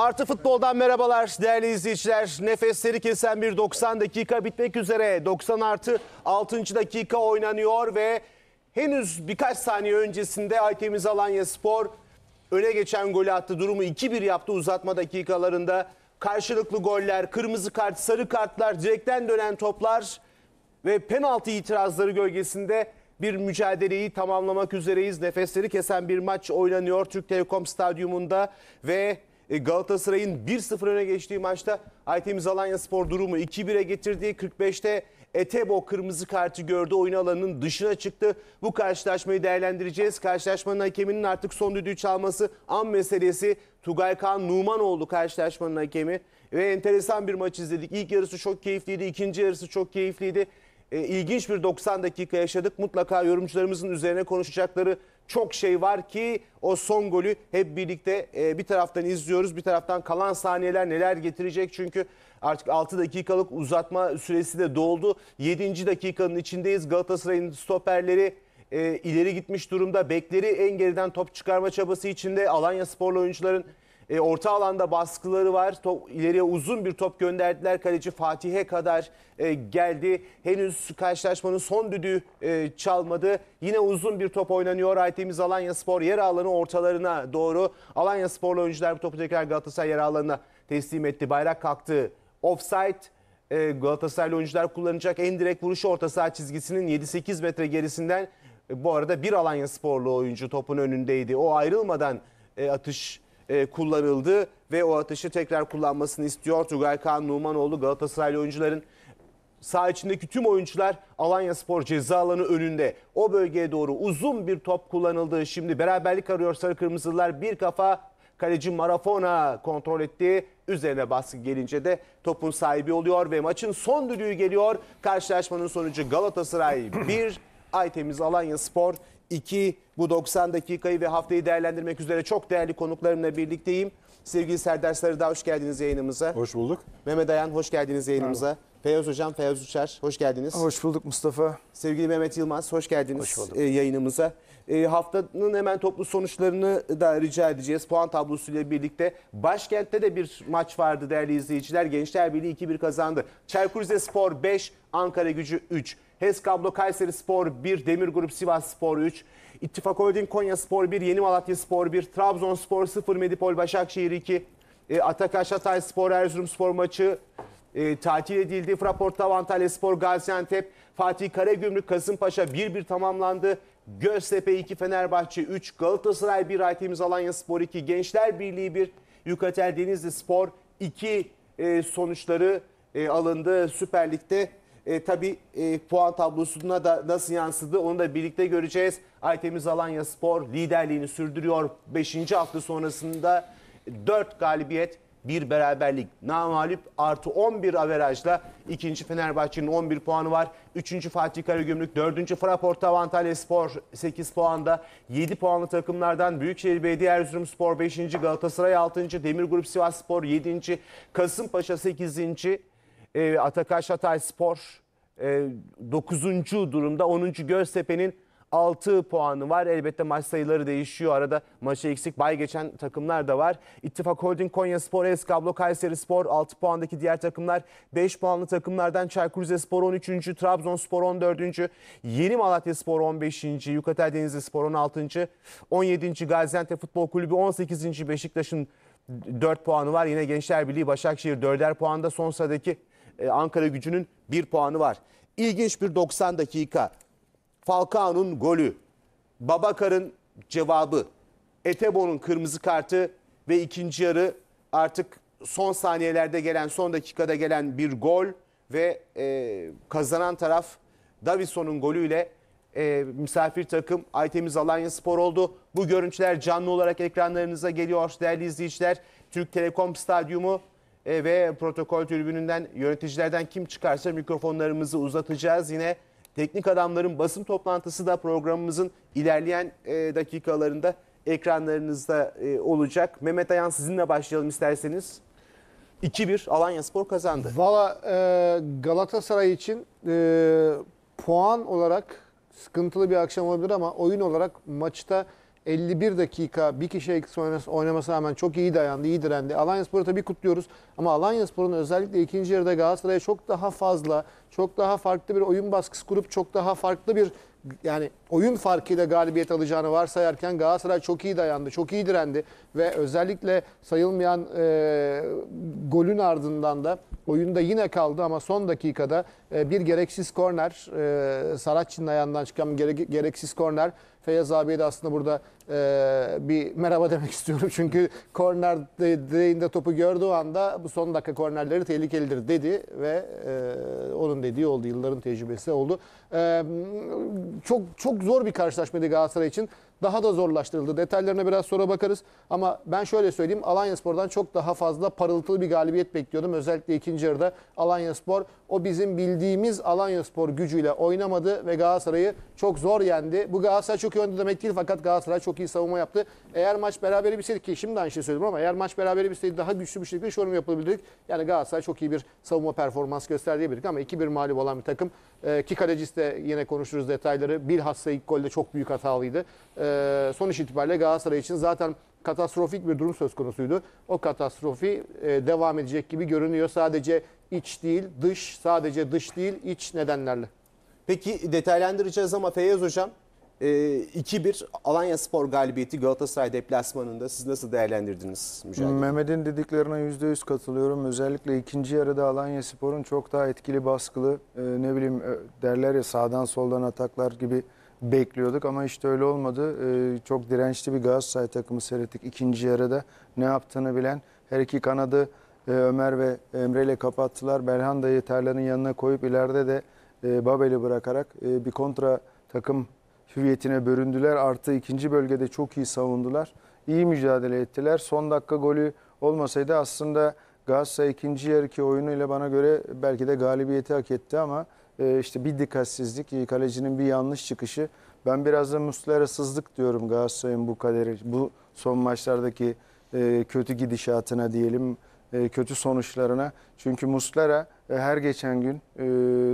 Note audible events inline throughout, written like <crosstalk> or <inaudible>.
Artı Futbol'dan merhabalar değerli izleyiciler. Nefesleri kesen bir 90 dakika bitmek üzere. 90 artı 6. dakika oynanıyor ve henüz birkaç saniye öncesinde Aytemiz Alanya Spor öne geçen golü attı. Durumu 2-1 yaptı uzatma dakikalarında. Karşılıklı goller, kırmızı kart, sarı kartlar, direkten dönen toplar ve penaltı itirazları gölgesinde bir mücadeleyi tamamlamak üzereyiz. Nefesleri kesen bir maç oynanıyor Türk Telekom Stadyumunda ve e, Galatasaray'ın 1-0 öne geçtiği maçta Aytemiz Alanya Spor durumu 2-1'e getirdi. 45'te Etebo kırmızı kartı gördü. Oyun alanının dışına çıktı. Bu karşılaşmayı değerlendireceğiz. Karşılaşmanın hakeminin artık son düdüğü çalması an meselesi. Tugay Kaan Numanoğlu karşılaşmanın hakemi. Ve enteresan bir maç izledik. İlk yarısı çok keyifliydi. ikinci yarısı çok keyifliydi. E, ilginç bir 90 dakika yaşadık. Mutlaka yorumcularımızın üzerine konuşacakları çok şey var ki o son golü hep birlikte e, bir taraftan izliyoruz. Bir taraftan kalan saniyeler neler getirecek çünkü artık 6 dakikalık uzatma süresi de doldu. 7. dakikanın içindeyiz. Galatasaray'ın stoperleri e, ileri gitmiş durumda. Bekleri en geriden top çıkarma çabası içinde Alanya Sporlu oyuncuların e, orta alanda baskıları var. Top, ileriye uzun bir top gönderdiler. Kaleci Fatih'e kadar e, geldi. Henüz karşılaşmanın son düdüğü e, çalmadı. Yine uzun bir top oynanıyor. Aytemiz Alanya Spor yer alanı ortalarına doğru. Alanya Sporlu oyuncular bu topu tekrar Galatasaray yer alanına teslim etti. Bayrak kalktı. Offside. E, Galatasaraylı oyuncular kullanacak en direkt vuruşu orta saha çizgisinin 7-8 metre gerisinden e, bu arada bir Alanya sporlu oyuncu topun önündeydi. O ayrılmadan e, atış e, kullanıldı ve o ateşi tekrar kullanmasını istiyor. Tugay Kaan Numanoğlu Galatasaraylı oyuncuların sağ içindeki tüm oyuncular Alanya Spor ceza alanı önünde. O bölgeye doğru uzun bir top kullanıldı. Şimdi beraberlik arıyor Sarı Kırmızılar. Bir kafa kaleci Marafona kontrol etti. Üzerine baskı gelince de topun sahibi oluyor ve maçın son düdüğü geliyor. Karşılaşmanın sonucu Galatasaray 1 Aytemiz Temiz Alanya Spor 2 bu 90 dakikayı ve haftayı değerlendirmek üzere çok değerli konuklarımla birlikteyim. Sevgili Serdar Sarıdağ hoş geldiniz yayınımıza. Hoş bulduk. Mehmet Ayan hoş geldiniz yayınımıza. Merhaba. Feyyaz Hocam, Feyyaz Uçar hoş geldiniz. Hoş bulduk Mustafa. Sevgili Mehmet Yılmaz hoş geldiniz hoş bulduk. E, yayınımıza. E, haftanın hemen toplu sonuçlarını da rica edeceğiz. Puan tablosuyla birlikte başkentte de bir maç vardı değerli izleyiciler. Gençler Birliği 2-1 kazandı. Çaykur Rizespor 5, Ankara Gücü 3. HES Kablo Kayseri Spor 1, Demir Grup Sivas Spor 3, İttifak Holding Konya Spor 1, Yeni Malatya Spor 1, Trabzon Spor 0, Medipol Başakşehir 2, e, Atakaş Hatay Spor Erzurum Spor maçı e, tatil edildi. Fraportav Antalya Spor Gaziantep, Fatih Karagümrük Kasımpaşa 1-1 tamamlandı. Göztepe 2, Fenerbahçe 3, Galatasaray 1, Aytemiz Alanya Spor 2, Gençler Birliği 1, Yukatel Denizli Spor 2 e, sonuçları e, alındı Süper Lig'de e, tabii e, puan tablosuna da nasıl yansıdı onu da birlikte göreceğiz. Aytemiz Alanya Spor liderliğini sürdürüyor. 5. hafta sonrasında 4 galibiyet, bir beraberlik namalip artı 11 averajla ikinci Fenerbahçe'nin 11 puanı var. 3. Fatih Karagümrük, 4. Fraport Antalya Spor 8 puanda. 7 puanlı takımlardan Büyükşehir Belediye Erzurum Spor 5. Galatasaray 6. Demir Grup Sivas Spor 7. Kasımpaşa 8 e, ee, Atakaş Hatay Spor e, durumda 10. Göztepe'nin 6 puanı var. Elbette maç sayıları değişiyor. Arada maça eksik bay geçen takımlar da var. İttifak Holding Konya Spor, Eskablo, Kayseri Spor 6 puandaki diğer takımlar 5 puanlı takımlardan Çaykur Rizespor 13. Trabzonspor 14. Yeni Malatya Spor 15. Yukatay Denizli Spor 16. 17. Gaziantep Futbol Kulübü 18. Beşiktaş'ın 4 puanı var. Yine Gençler Birliği Başakşehir 4'er puanda son sıradaki e, Ankara gücünün bir puanı var. İlginç bir 90 dakika. Falcao'nun golü, Babakar'ın cevabı, Etebo'nun kırmızı kartı ve ikinci yarı artık son saniyelerde gelen, son dakikada gelen bir gol ve e, kazanan taraf Davison'un golüyle e, misafir takım Aytemiz Alanya Spor oldu. Bu görüntüler canlı olarak ekranlarınıza geliyor değerli izleyiciler. Türk Telekom Stadyumu e, ve protokol tribününden yöneticilerden kim çıkarsa mikrofonlarımızı uzatacağız. Yine teknik adamların basın toplantısı da programımızın ilerleyen e, dakikalarında ekranlarınızda e, olacak. Mehmet Ayan sizinle başlayalım isterseniz. 2-1 Alanya Spor kazandı. Valla e, Galatasaray için e, puan olarak sıkıntılı bir akşam olabilir ama oyun olarak maçta 51 dakika bir kişiye oynaması rağmen çok iyi dayandı, iyi direndi. Alanya Spor'u tabii kutluyoruz ama Alanya Spor'un özellikle ikinci yarıda Galatasaray'a çok daha fazla, çok daha farklı bir oyun baskısı kurup çok daha farklı bir yani oyun farkıyla galibiyet alacağını varsayarken Galatasaray çok iyi dayandı, çok iyi direndi ve özellikle sayılmayan e, golün ardından da oyunda yine kaldı ama son dakikada e, bir gereksiz korner, e, Saratçı'nın ayağından çıkan gere, gereksiz korner Feyyaz abiye de aslında burada e, bir merhaba demek <laughs> istiyorum. Çünkü korner direğinde topu gördüğü anda bu son dakika kornerleri tehlikelidir dedi ve e, onun dediği oldu. Yılların tecrübesi oldu. E, çok çok zor bir karşılaşmaydı Galatasaray için daha da zorlaştırıldı. Detaylarına biraz sonra bakarız. Ama ben şöyle söyleyeyim. Alanya Spor'dan çok daha fazla parıltılı bir galibiyet bekliyordum. Özellikle ikinci yarıda Alanya Spor o bizim bildiğimiz Alanya Spor gücüyle oynamadı ve Galatasaray'ı çok zor yendi. Bu Galatasaray çok iyi oynadı demek değil fakat Galatasaray çok iyi savunma yaptı. Eğer maç berabere bitseydi ki şimdi aynı şey söyledim ama eğer maç berabere bitseydi daha güçlü bir şekilde şu yorum yapabilirdik. Yani Galatasaray çok iyi bir savunma performans gösterdi gösterdiği ama 2-1 mağlup olan bir takım. Ee, ki kalecisi de yine konuşuruz detayları. Bilhassa ilk golde çok büyük hatalıydı. Ee, e, ee, sonuç itibariyle Galatasaray için zaten katastrofik bir durum söz konusuydu. O katastrofi e, devam edecek gibi görünüyor. Sadece iç değil dış, sadece dış değil iç nedenlerle. Peki detaylandıracağız ama Feyyaz Hocam e, 2-1 Alanya Spor galibiyeti Galatasaray deplasmanında siz nasıl değerlendirdiniz mücadeleyi? Mehmet'in dediklerine %100 katılıyorum. Özellikle ikinci yarıda Alanya Spor'un çok daha etkili baskılı e, ne bileyim e, derler ya sağdan soldan ataklar gibi bekliyorduk ama işte öyle olmadı. Ee, çok dirençli bir Galatasaray takımı seyrettik. ikinci yarıda ne yaptığını bilen her iki kanadı e, Ömer ve Emre ile kapattılar. Belhanda'yı Terler'in yanına koyup ileride de e, Babel'i bırakarak e, bir kontra takım hüviyetine büründüler. Artı ikinci bölgede çok iyi savundular. İyi mücadele ettiler. Son dakika golü olmasaydı aslında Galatasaray ikinci oyunu ile bana göre belki de galibiyeti hak etti ama ee, işte bir dikkatsizlik, e, kalecinin bir yanlış çıkışı. Ben biraz da Muslera'sızlık diyorum Galatasaray'ın bu kaderi, bu son maçlardaki e, kötü gidişatına diyelim, e, kötü sonuçlarına. Çünkü Muslera her geçen gün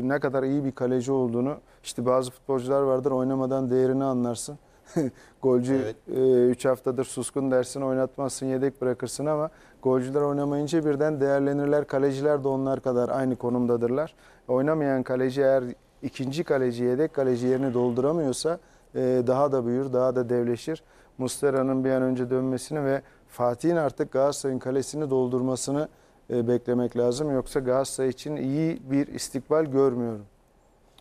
ne kadar iyi bir kaleci olduğunu, işte bazı futbolcular vardır oynamadan değerini anlarsın. <laughs> golcü 3 evet. e, haftadır suskun dersin oynatmazsın yedek bırakırsın ama golcüler oynamayınca birden değerlenirler. Kaleciler de onlar kadar aynı konumdadırlar. Oynamayan kaleci eğer ikinci kaleci yedek kaleci yerini dolduramıyorsa e, daha da büyür, daha da devleşir. Mustera'nın bir an önce dönmesini ve Fatih'in artık Galatasaray'ın kalesini doldurmasını e, beklemek lazım. Yoksa Galatasaray için iyi bir istikbal görmüyorum.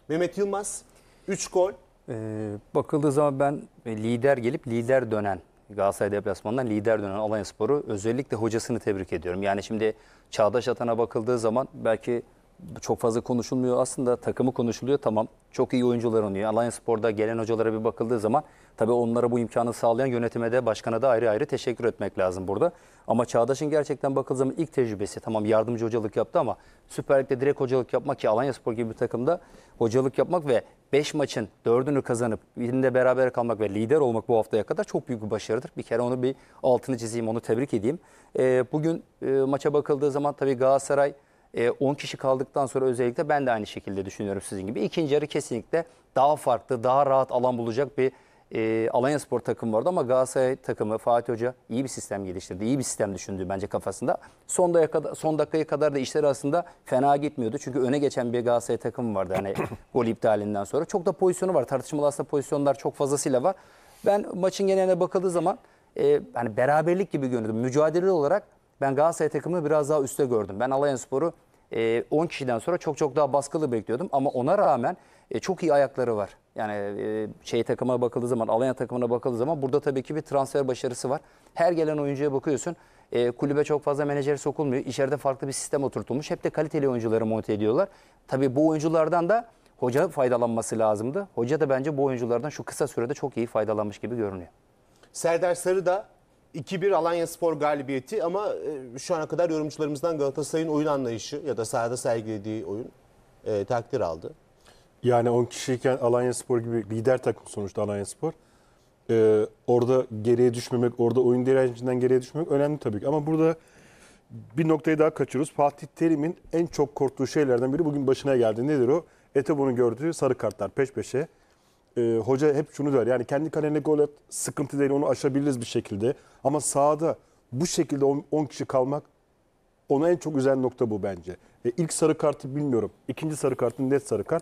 Mehmet Yılmaz 3 gol. Ee, bakıldığı zaman ben e, lider gelip lider dönen Galatasaray deplasmanından lider dönen Alanyaspor'u özellikle hocasını tebrik ediyorum. Yani şimdi Çağdaş Atan'a bakıldığı zaman belki çok fazla konuşulmuyor. Aslında takımı konuşuluyor tamam. Çok iyi oyuncular oynuyor. Alliance Spor'da gelen hocalara bir bakıldığı zaman tabii onlara bu imkanı sağlayan yönetime de başkana da ayrı ayrı teşekkür etmek lazım burada. Ama Çağdaş'ın gerçekten bakıldığı zaman ilk tecrübesi tamam yardımcı hocalık yaptı ama Süper Lig'de direkt hocalık yapmak ki Alanya Spor gibi bir takımda hocalık yapmak ve 5 maçın 4'ünü kazanıp birinde beraber kalmak ve lider olmak bu haftaya kadar çok büyük bir başarıdır. Bir kere onu bir altını çizeyim, onu tebrik edeyim. E, bugün e, maça bakıldığı zaman tabii Galatasaray 10 ee, kişi kaldıktan sonra özellikle ben de aynı şekilde düşünüyorum sizin gibi. İkinci yarı kesinlikle daha farklı, daha rahat alan bulacak bir e, Alanya Spor takımı vardı ama Galatasaray takımı Fatih Hoca iyi bir sistem geliştirdi. iyi bir sistem düşündü bence kafasında. Son, dakika, son dakikaya kadar da işler aslında fena gitmiyordu. Çünkü öne geçen bir Galatasaray takımı vardı hani <coughs> gol iptalinden sonra. Çok da pozisyonu var. Tartışmalı aslında pozisyonlar çok fazlasıyla var. Ben maçın geneline bakıldığı zaman e, hani beraberlik gibi göründüm. Mücadele olarak ben Galatasaray takımı biraz daha üste gördüm. Ben Alanya Spor'u e, ee, 10 kişiden sonra çok çok daha baskılı bekliyordum. Ama ona rağmen e, çok iyi ayakları var. Yani e, şey takıma bakıldığı zaman, Alanya takımına bakıldığı zaman burada tabii ki bir transfer başarısı var. Her gelen oyuncuya bakıyorsun. E, kulübe çok fazla menajer sokulmuyor. İçeride farklı bir sistem oturtulmuş. Hep de kaliteli oyuncuları monte ediyorlar. Tabii bu oyunculardan da hoca faydalanması lazımdı. Hoca da bence bu oyunculardan şu kısa sürede çok iyi faydalanmış gibi görünüyor. Serdar Sarı da 2-1 Alanya Spor galibiyeti ama e, şu ana kadar yorumcularımızdan Galatasaray'ın oyun anlayışı ya da sahada sergilediği oyun e, takdir aldı. Yani 10 kişiyken Alanya Spor gibi lider takım sonuçta Alanya Spor. Ee, orada geriye düşmemek, orada oyun direncinden geriye düşmemek önemli tabii ki. Ama burada bir noktayı daha kaçırıyoruz. Fatih Terim'in en çok korktuğu şeylerden biri bugün başına geldi. Nedir o? Etebo'nun gördüğü sarı kartlar peş peşe e, hoca hep şunu der. Yani kendi kalene gol at sıkıntı değil onu aşabiliriz bir şekilde. Ama sahada bu şekilde 10 kişi kalmak ona en çok üzen nokta bu bence. E, ilk sarı kartı bilmiyorum. İkinci sarı kartı net sarı kart.